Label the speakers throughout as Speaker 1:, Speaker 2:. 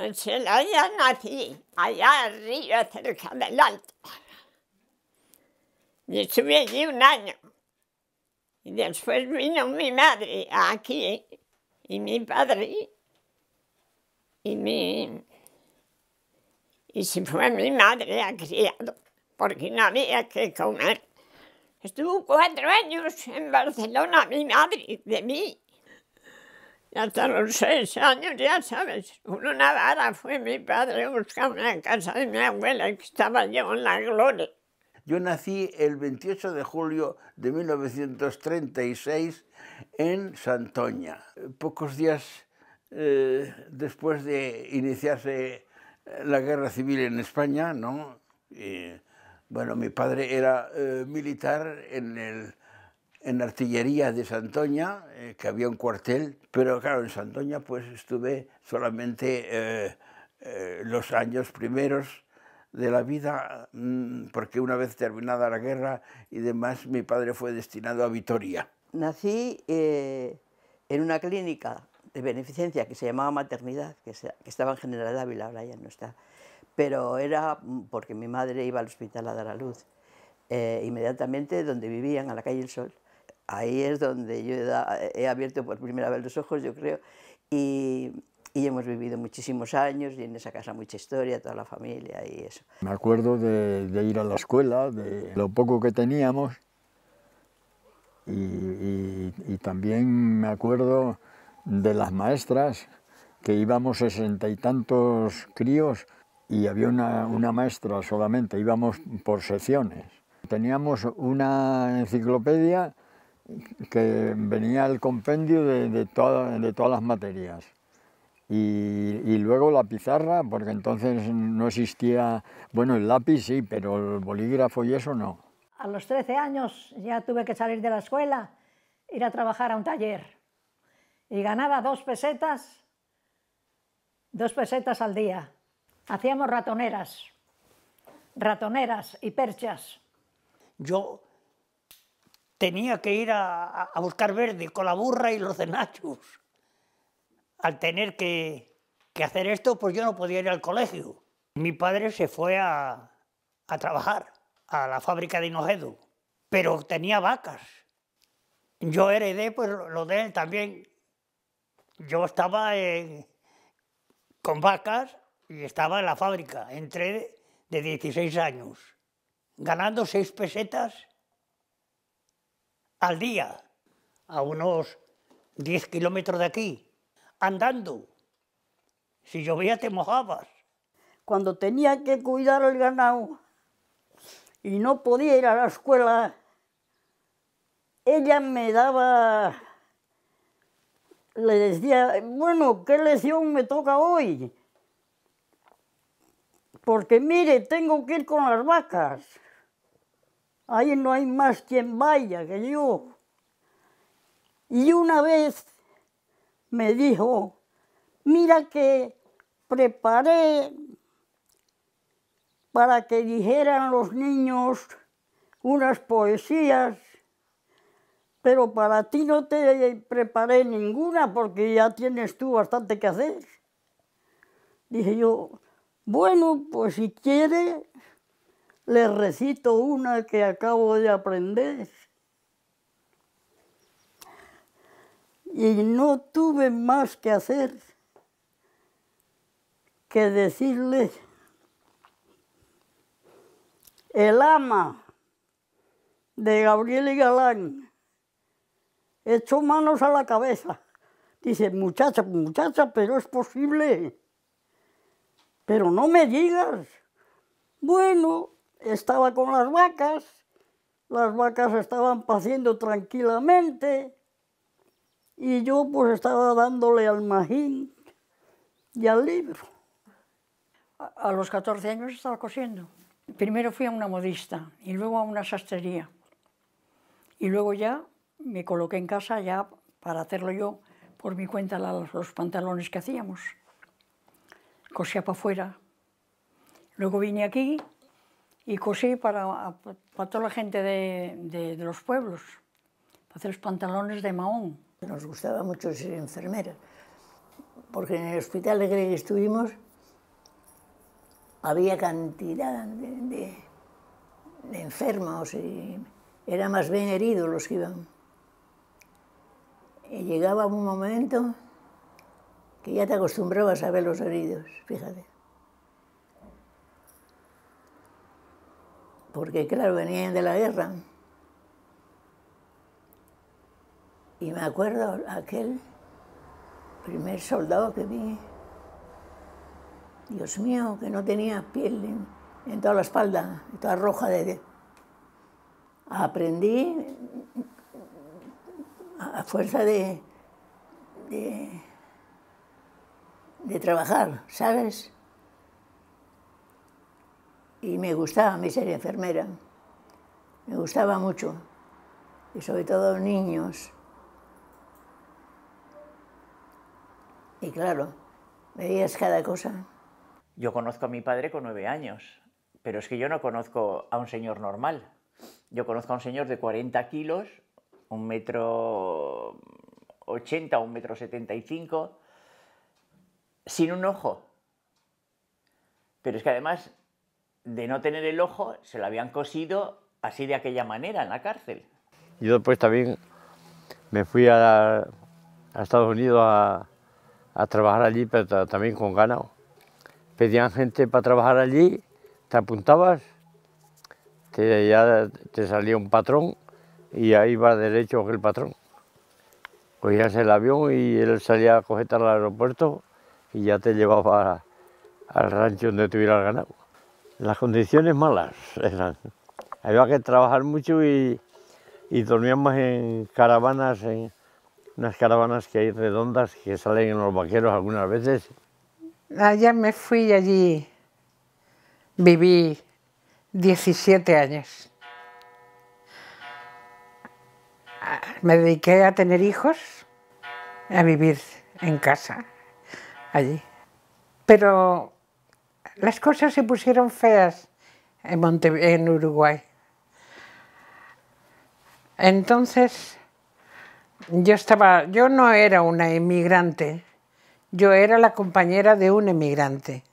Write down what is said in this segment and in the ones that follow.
Speaker 1: En Celaya nací, allá arriba, cerca del alto. Y estuve allí un año. Y después vino mi madre aquí, y mi padre, y mi... Y se fue mi madre a criado, porque no había que comer. Estuvo cuatro años en Barcelona mi madre, de mí. Y hasta los seis años, ya sabes, una vara fue mi padre a buscarme una casa de mi abuela que estaba yo en la gloria.
Speaker 2: Yo nací el 28 de julio de 1936 en Santoña. Pocos días eh, después de iniciarse eh, la guerra civil en España, ¿no? bueno, mi padre era eh, militar en el en artillería de Santoña, eh, que había un cuartel, pero claro, en Santoña pues estuve solamente eh, eh, los años primeros de la vida, mm, porque una vez terminada la guerra y demás, mi padre fue destinado a Vitoria.
Speaker 3: Nací en una clínica de beneficencia que se llamaba Maternidad, que, estaba en General Ávila, ahora ya no está, pero era porque mi madre iba al hospital a dar a luz. inmediatamente donde vivían, a la calle El Sol, ahí es donde yo he, abierto por primera vez los ojos, yo creo, y, y, hemos vivido muchísimos años y en esa casa mucha historia, toda la familia y eso.
Speaker 2: Me acuerdo de, ir a la escuela, de lo poco que teníamos, y, y, también me acuerdo de las maestras, que íbamos sesenta y tantos críos y había una, una maestra solamente, íbamos por secciones. Teníamos una enciclopedia que venía el compendio de, de, de todas las materias. Y, y, luego la pizarra, porque entonces no existía, bueno, el lápiz sí, pero el bolígrafo y eso no.
Speaker 1: A los 13 años ya tuve que salir de la escuela, ir a trabajar a un taller. Y ganaba dos pesetas, dos pesetas al día. Hacíamos ratoneras, ratoneras y perchas.
Speaker 4: Yo tenía que ir a, buscar verde con la burra y los cenachos. Al tener que, hacer esto, pues yo no podía ir al colegio. Mi padre se fue a, trabajar a la fábrica de Hinojedo, pero tenía vacas. Yo heredé pues, lo de él también. Yo estaba con vacas y estaba en la fábrica. Entré de 16 años, ganando seis pesetas al día, a unos 10 kilómetros de aquí, andando. Si llovía te mojabas. Cuando tenía que cuidar el ganado y no podía ir a la escuela, ella me daba, le decía, bueno, ¿qué lección me toca hoy? Porque mire, tengo que ir con las vacas. Ahí no hay más quien vaya que yo. Y una vez me dijo, mira que preparé para que dijeran los niños unas poesías, pero para ti no te preparé ninguna porque ya tienes tú bastante que hacer. Dije yo, bueno, pues si quiere, les recito una que acabo de aprender. Y no tuve más que hacer que decirles, el ama de Gabriel y Galán, echó manos a la cabeza. Dice, muchacha, muchacha, pero es posible. Pero no me digas. Bueno, estaba con las vacas, las vacas estaban paciendo tranquilamente y yo pues estaba dándole al majín y al libro. A, los 14 años estaba cosiendo. Primero fui a una modista y luego a una sastrería. Y luego ya me coloqué en casa ya para hacerlo yo por mi cuenta los pantalones que hacíamos. Cosía para afuera. Luego vine aquí y cosí para, toda la gente de, los pueblos, para hacer los pantalones de mahón.
Speaker 1: Nos gustaba mucho ser enfermera, porque en el hospital de que estuvimos había cantidad de, de enfermos y eran más bien heridos los que iban. Y llegaba un momento que ya te acostumbrabas a ver los heridos, fíjate. porque claro, venían de la guerra. Y me acuerdo aquel primer soldado que vi, Dios mío, que no tenía piel en, toda la espalda, toda roja de... Aprendí a fuerza de, de trabajar, ¿sabes? y me gustaba mi ser enfermera, me gustaba mucho, y sobre todo niños. Y claro, veías cada cosa. Yo conozco a mi padre con nueve años, pero es que yo no conozco a un señor normal. Yo conozco a un señor de 40 kilos, un metro 80, un metro 75, sin un ojo. Pero es que además de no tener el ojo, se lo habían cosido así de aquella manera en la cárcel.
Speaker 2: Yo después también me fui a, Estados Unidos a, trabajar allí, pero también con ganado. Pedían gente para trabajar allí, te apuntabas, te, ya te salía un patrón y ahí va derecho el patrón. Cogías el avión y él salía a coger al aeropuerto y ya te llevaba al rancho donde tuviera el ganado las condiciones malas eran. Había que trabajar mucho y, y dormíamos en caravanas, en unas caravanas que hay redondas que salen en los vaqueros algunas veces.
Speaker 4: Allá me fui allí viví 17 años. Me dediqué a tener hijos,
Speaker 1: a vivir en casa, allí. Pero las cosas se pusieron feas en, en Uruguay. Entonces, yo estaba, yo no era una emigrante, yo era la compañera de un emigrante.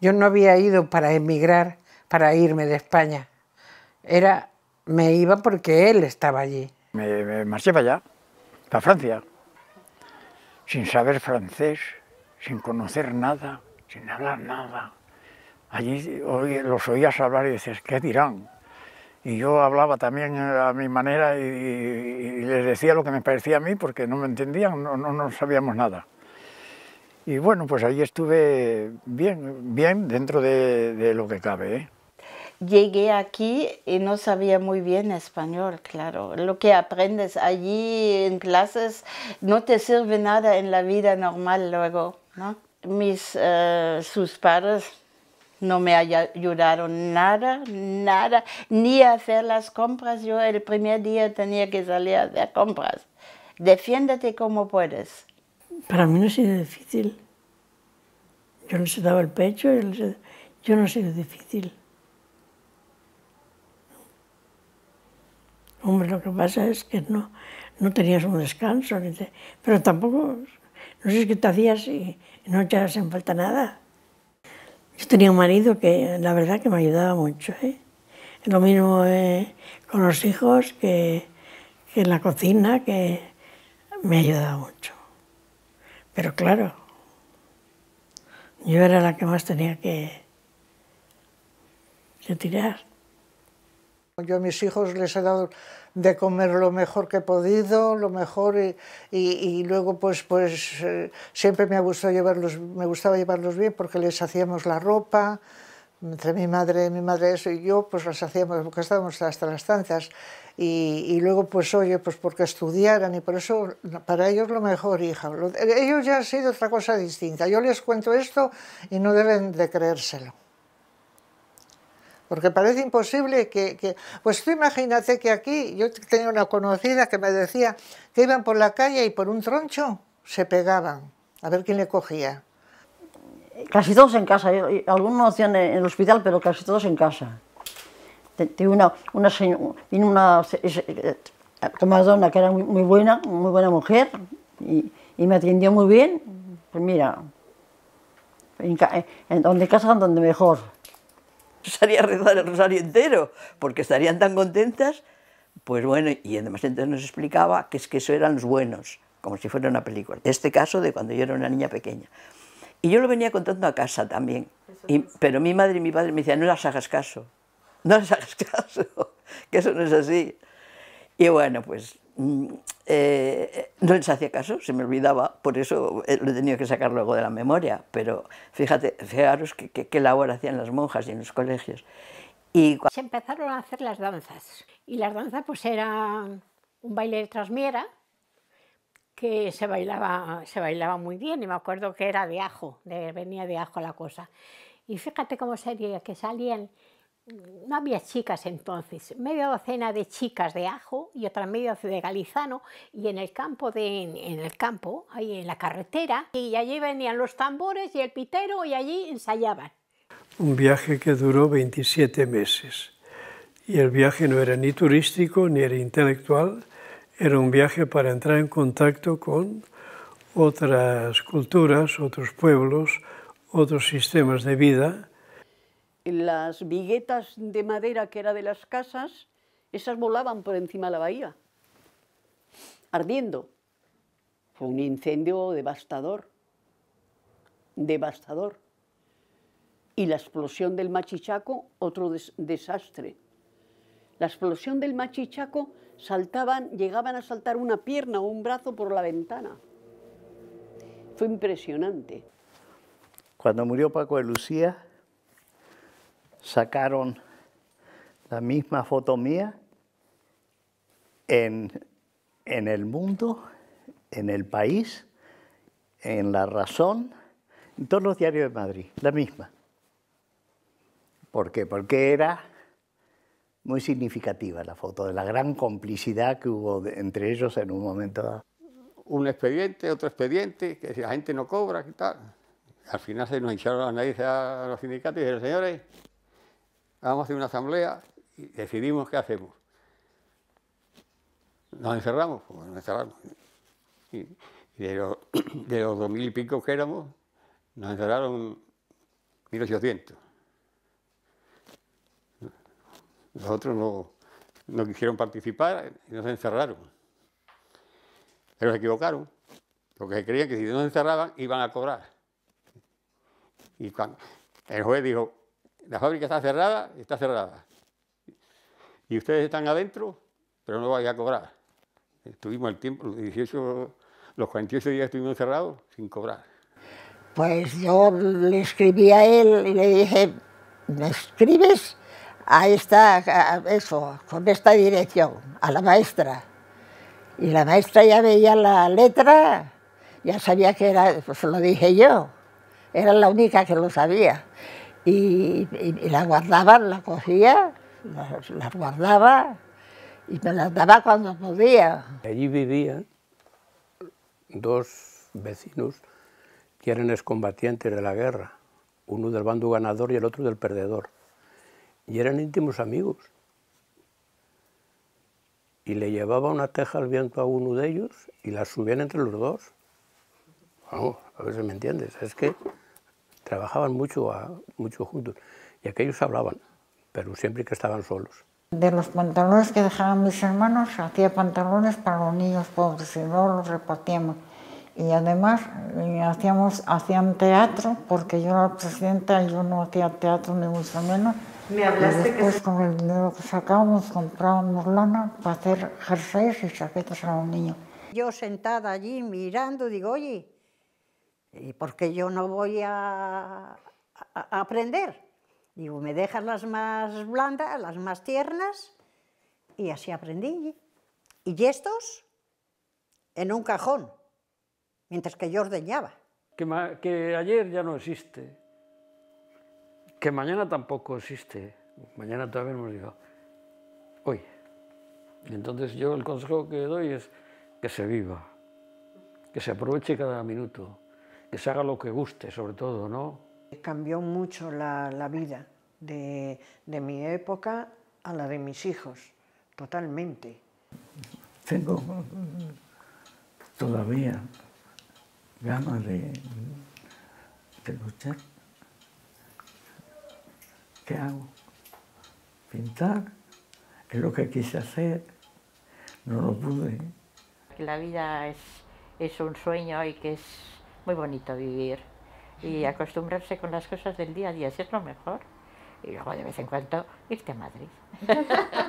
Speaker 1: Yo no había ido para emigrar, para irme de España.
Speaker 2: me iba porque él estaba allí. Me, me marché para allá, para Francia, sin saber francés, sin conocer nada, sin hablar nada. Allí los oías hablar y decías, ¿qué dirán? Y yo hablaba también eh, a mi manera y, les decía lo que me parecía a mí porque no me entendían, no, no, no sabíamos nada. Y bueno, pues ahí estuve bien, bien dentro de, lo que cabe. ¿eh?
Speaker 3: Llegué aquí
Speaker 4: y no sabía muy bien español, claro. Lo que aprendes allí en clases no te sirve nada en la vida normal luego, Mis, eh, sus padres no me ayudaron nada, nada, ni a hacer las compras. Yo el primer día tenía que salir a hacer compras. Defiéndete como puedes.
Speaker 1: Para mí no ha sido difícil. Yo no he dado el pecho, yo no ha sido difícil. Hombre, lo que pasa es que no, no tenías un descanso, pero tampoco, no sé, qué te hacías y no te en falta nada. Yo tenía un marido que la verdad que me ayudaba mucho. ¿eh? Lo mismo eh, con los hijos que, en la cocina, que me ayudaba mucho. Pero claro, yo era la que más tenía que tirar. Yo a mis hijos les he dado de comer lo mejor que he podido, lo mejor y, luego pues, pues eh, siempre me, ha llevarlos, me gustaba llevarlos bien porque les hacíamos la ropa, entre mi madre, mi madre eso y yo pues las hacíamos porque estábamos hasta las tantas y, luego pues oye pues porque estudiaran y por eso para ellos lo mejor hija, ellos ya han sido otra cosa distinta, yo les cuento esto y no deben de creérselo porque parece imposible que, Pues tú imagínate que aquí yo tenía una conocida que me decía que iban por la calle y por un troncho se pegaban, a ver quién le cogía. Casi todos en casa, algunos hacían en el hospital, pero casi todos en casa. Tiene una, una, una eh, eh, que era muy, buena, muy buena mujer, y, me atendió muy bien. Pues mira, en, eh, donde casan, donde mejor.
Speaker 3: Estaría a rezar el rosario entero, porque estarían tan contentas. Pues bueno, y además entonces nos explicaba que es que eso eran los buenos, como si fuera una película. Este caso de cuando yo era una niña pequeña. Y yo lo venía contando a casa también. pero mi madre y mi padre me decían, no las hagas caso, no las hagas caso, que eso no es así. Y bueno, pues Mm, eh, no les hacía caso, se me olvidaba, por eso eh, lo he tenido que sacar luego de la memoria, pero fíjate, fijaros qué, labor hacían las monjas y en los colegios. Y Se empezaron a hacer
Speaker 1: las danzas, y las danzas pues era un baile de trasmiera, que se bailaba, se bailaba muy bien, y me acuerdo que era de ajo, venía de ajo la cosa. Y fíjate cómo sería que salían no había chicas entonces, media docena de chicas de ajo y otra media de galizano y en el campo, de, en, el campo ahí en la carretera, y allí venían los tambores y el pitero y allí ensayaban.
Speaker 2: Un viaje que duró 27 meses y el viaje no era ni turístico ni era intelectual, era un viaje para entrar en
Speaker 1: contacto con otras culturas, otros pueblos, otros
Speaker 2: sistemas de vida
Speaker 1: las viguetas de madera que era de las casas, esas volaban por encima de la bahía, ardiendo. Fue un incendio devastador, devastador. Y la explosión del machichaco, otro desastre. La explosión del machichaco saltaban, llegaban a saltar una pierna o un brazo por la ventana. Fue impresionante.
Speaker 2: Cuando murió Paco de Lucía, sacaron la misma foto mía en, el mundo, en el país, en La Razón, en todos los diarios de Madrid, la misma. ¿Por qué? Porque era muy significativa la foto, de la gran complicidad que hubo entre ellos en un momento dado. Un expediente, otro expediente, que la gente no cobra, ¿qué tal? Al final se nos hincharon las narices a los sindicatos y dijeron, señores, vamos a hacer una asamblea y decidimos qué hacemos. Nos encerramos, pues nos encerramos. Y de los, dos mil y pico que éramos, nos encerraron 1800. Los otros no, quisieron participar y nos encerraron. Pero se equivocaron, porque se creían que si no nos encerraban iban a cobrar. Y cuando el juez dijo, la fábrica está cerrada, está cerrada. Y ustedes están adentro, pero no vayan a cobrar. Estuvimos el tiempo, los, los 48 días estuvimos cerrados sin cobrar.
Speaker 4: Pues yo le escribí a él y le dije, ¿me escribes? eso, con esta dirección, a la maestra. Y la maestra ya veía la letra, ya sabía que era, pues lo dije yo, era la única que lo sabía y, las la guardaba, la cogía, las la guardaba y me las daba cuando podía.
Speaker 2: Allí vivían dos vecinos que eran excombatientes de la guerra, uno del bando ganador y el otro del perdedor, y eran íntimos amigos. Y le llevaba una teja al viento a uno de ellos y la subían entre los dos. Vamos, a ver si me entiendes, es que... Trabajaban mucho, a, mucho juntos y aquellos hablaban, pero siempre que estaban solos.
Speaker 4: De los pantalones que dejaban mis hermanos, hacía pantalones para los niños pobres y luego los repartíamos. Y además eh, hacíamos, hacían teatro, porque yo era presidenta, yo no hacía teatro ni mucho menos. Me hablaste y después con el dinero que sacábamos comprábamos lana para hacer jerseys y chaquetas a los niños. Yo sentada allí mirando, digo, oye, ¿y por qué yo no voy a, aprender? Digo, me dejas las más blandas, las más tiernas, y así aprendí. Y estos en un cajón, mientras que yo ordeñaba.
Speaker 2: Que, ayer ya no existe, que mañana tampoco existe, mañana todavía hemos dicho, hoy. Entonces yo el consejo que doy es que se viva, que se aproveche cada minuto que se haga lo que guste, sobre todo, ¿no?
Speaker 4: Cambió mucho la, vida de, mi época a la de mis
Speaker 2: hijos, totalmente. Tengo todavía ganas de, de luchar. ¿Qué hago? Pintar, es lo que quise hacer, no lo pude.
Speaker 4: la vida es un sueño y que es muy bonito vivir y acostumbrarse con las cosas del día a día, si es lo mejor. Y luego de vez en cuando irte a Madrid.